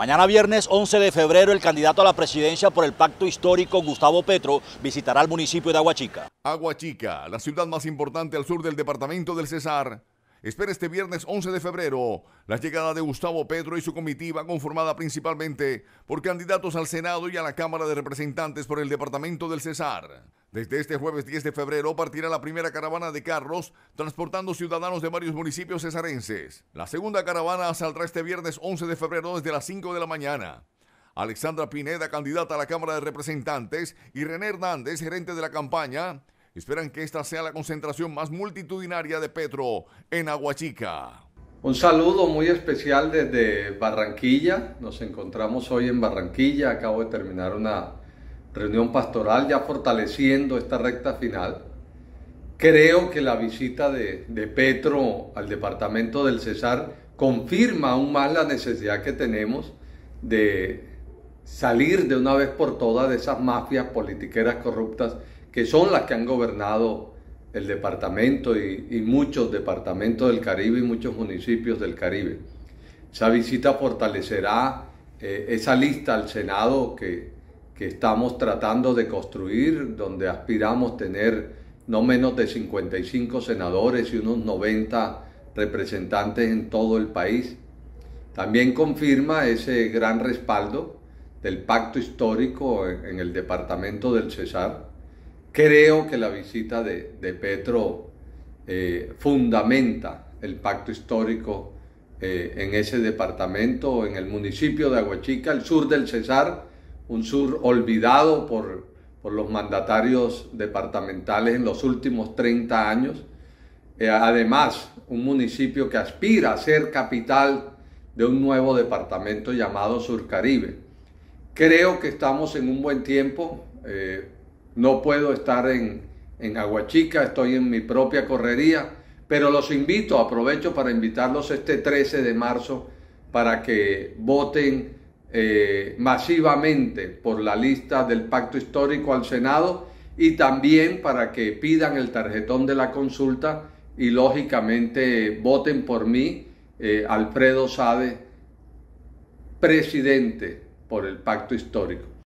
Mañana viernes 11 de febrero, el candidato a la presidencia por el pacto histórico, Gustavo Petro, visitará el municipio de Aguachica. Aguachica, la ciudad más importante al sur del departamento del Cesar, espera este viernes 11 de febrero la llegada de Gustavo Pedro y su comitiva conformada principalmente por candidatos al Senado y a la Cámara de Representantes por el Departamento del Cesar. Desde este jueves 10 de febrero partirá la primera caravana de carros transportando ciudadanos de varios municipios cesarenses. La segunda caravana saldrá este viernes 11 de febrero desde las 5 de la mañana. Alexandra Pineda, candidata a la Cámara de Representantes, y René Hernández, gerente de la campaña, esperan que esta sea la concentración más multitudinaria de Petro en Aguachica. Un saludo muy especial desde Barranquilla. Nos encontramos hoy en Barranquilla. Acabo de terminar una reunión pastoral ya fortaleciendo esta recta final. Creo que la visita de, de Petro al departamento del Cesar confirma aún más la necesidad que tenemos de salir de una vez por todas de esas mafias politiqueras corruptas que son las que han gobernado el departamento y, muchos departamentos del Caribe y muchos municipios del Caribe. Esa visita fortalecerá eh, esa lista al Senado que, que estamos tratando de construir, donde aspiramos tener no menos de 55 senadores y unos 90 representantes en todo el país. También confirma ese gran respaldo del pacto histórico en el departamento del Cesar, Creo que la visita de, de Petro eh, fundamenta el pacto histórico eh, en ese departamento, en el municipio de Aguachica, el sur del Cesar, un sur olvidado por, los mandatarios departamentales en los últimos 30 años. Eh, además, un municipio que aspira a ser capital de un nuevo departamento llamado Sur Caribe. Creo que estamos en un buen tiempo. No puedo estar en, Aguachica, estoy en mi propia correría, pero los invito, aprovecho para invitarlos este 13 de marzo para que voten eh, masivamente por la lista del pacto histórico al Senado y también para que pidan el tarjetón de la consulta y lógicamente voten por mí, eh, Alfredo Sade, presidente por el pacto histórico.